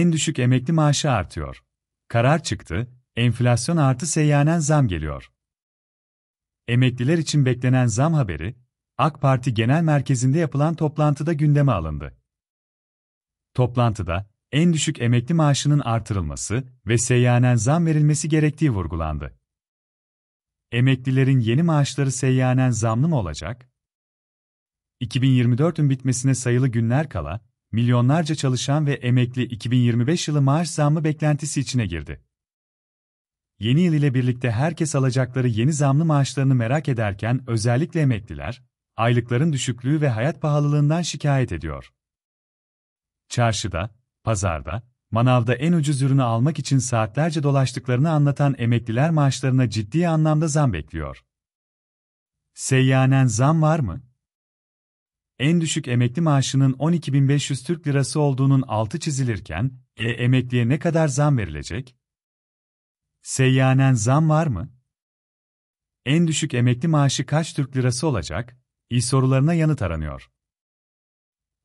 en düşük emekli maaşı artıyor. Karar çıktı, enflasyon artı seyyanen zam geliyor. Emekliler için beklenen zam haberi, AK Parti Genel Merkezi'nde yapılan toplantıda gündeme alındı. Toplantıda, en düşük emekli maaşının artırılması ve seyyanen zam verilmesi gerektiği vurgulandı. Emeklilerin yeni maaşları seyyanen zamlı mı olacak? 2024'ün bitmesine sayılı günler kala, milyonlarca çalışan ve emekli 2025 yılı maaş zammı beklentisi içine girdi. Yeni yıl ile birlikte herkes alacakları yeni zamlı maaşlarını merak ederken özellikle emekliler, aylıkların düşüklüğü ve hayat pahalılığından şikayet ediyor. Çarşıda, pazarda, manavda en ucuz ürünü almak için saatlerce dolaştıklarını anlatan emekliler maaşlarına ciddi anlamda zam bekliyor. Seyyanen zam var mı? en düşük emekli maaşının 12.500 Türk Lirası olduğunun altı çizilirken, e emekliye ne kadar zam verilecek? Seyyanen zam var mı? En düşük emekli maaşı kaç Türk Lirası olacak? İ sorularına yanıt aranıyor.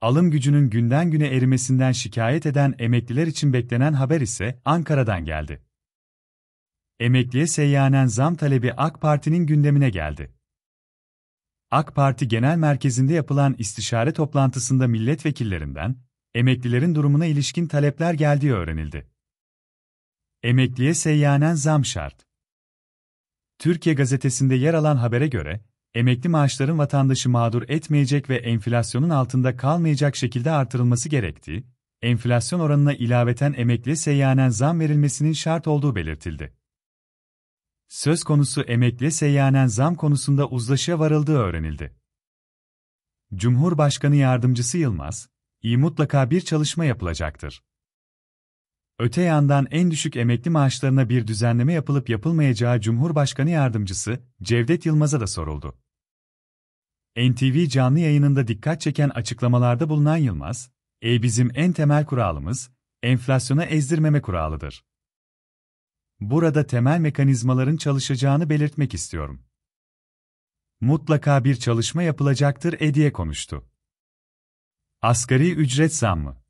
Alım gücünün günden güne erimesinden şikayet eden emekliler için beklenen haber ise Ankara'dan geldi. Emekliye seyyanen zam talebi AK Parti'nin gündemine geldi. AK Parti Genel Merkezi'nde yapılan istişare toplantısında milletvekillerinden, emeklilerin durumuna ilişkin talepler geldiği öğrenildi. Emekliye seyyanen zam şart. Türkiye gazetesinde yer alan habere göre, emekli maaşların vatandaşı mağdur etmeyecek ve enflasyonun altında kalmayacak şekilde artırılması gerektiği, enflasyon oranına ilaveten emekli seyyanen zam verilmesinin şart olduğu belirtildi söz konusu emekliye seyyanen zam konusunda uzlaşıya varıldığı öğrenildi. Cumhurbaşkanı Yardımcısı Yılmaz, iyi mutlaka bir çalışma yapılacaktır. Öte yandan en düşük emekli maaşlarına bir düzenleme yapılıp yapılmayacağı Cumhurbaşkanı Yardımcısı Cevdet Yılmaz'a da soruldu. NTV canlı yayınında dikkat çeken açıklamalarda bulunan Yılmaz, "E bizim en temel kuralımız enflasyona ezdirmeme kuralıdır. Burada temel mekanizmaların çalışacağını belirtmek istiyorum. Mutlaka bir çalışma yapılacaktır Ediye konuştu. Asgari ücret zammı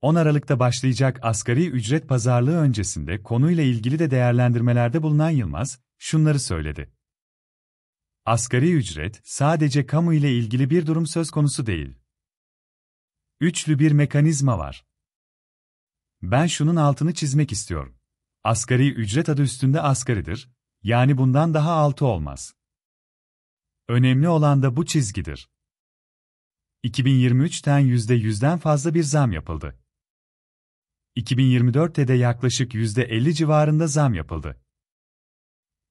10 Aralık'ta başlayacak asgari ücret pazarlığı öncesinde konuyla ilgili de değerlendirmelerde bulunan Yılmaz, şunları söyledi. Asgari ücret, sadece kamu ile ilgili bir durum söz konusu değil. Üçlü bir mekanizma var. Ben şunun altını çizmek istiyorum. Asgari ücret adı üstünde asgaridir, yani bundan daha altı olmaz. Önemli olan da bu çizgidir. 2023'ten %100'den fazla bir zam yapıldı. 2024'te de yaklaşık %50 civarında zam yapıldı.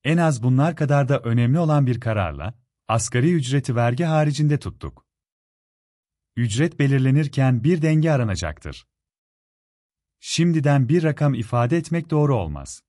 En az bunlar kadar da önemli olan bir kararla, asgari ücreti vergi haricinde tuttuk. Ücret belirlenirken bir denge aranacaktır. Şimdiden bir rakam ifade etmek doğru olmaz.